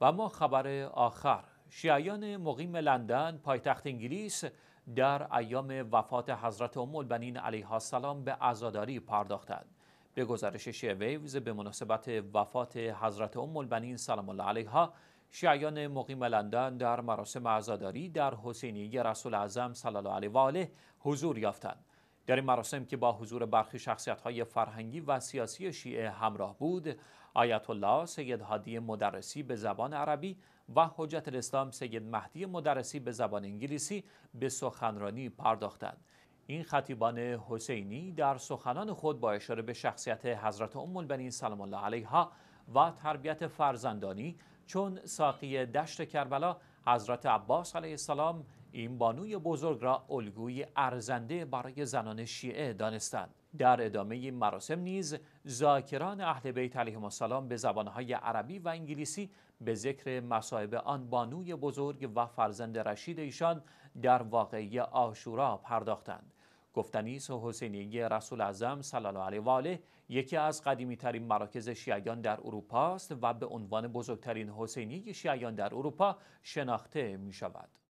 و ما خبر آخر شیعیان مقیم لندن پایتخت انگلیس در ایام وفات حضرت ام البنین علیها السلام به عزاداری پرداختند به گزارش شیعه ویوز به مناسبت وفات حضرت ام البنین سلام الله علیها شیعیان مقیم لندن در مراسم عزاداری در حسینی رسول اعظم صلی الله علیه و آله حضور یافتند در این مراسم که با حضور برخی های فرهنگی و سیاسی شیعه همراه بود آیت الله سید هادی مدرسی به زبان عربی و حجت الاسلام سید مهدی مدرسی به زبان انگلیسی به سخنرانی پرداختند این خطیبان حسینی در سخنان خود با اشاره به شخصیت حضرت ام البنین سلام الله علیها و تربیت فرزندانی چون ساقی دشت کربلا حضرت عباس علیه السلام این بانوی بزرگ را الگوی ارزنده برای زنان شیعه دانستند در ادامه این مراسم نیز زاکران اهل بیت علیهم السلام به زبانهای عربی و انگلیسی به ذکر مصائب آن بانوی بزرگ و فرزند رشید ایشان در واقعی آشورا پرداختند گفتنیس حسینی رسول اعظم صلی الله علیه و آله یکی از قدیمی ترین مراکز شیعیان در اروپا است و به عنوان بزرگترین حسینی شیعیان در اروپا شناخته می شود.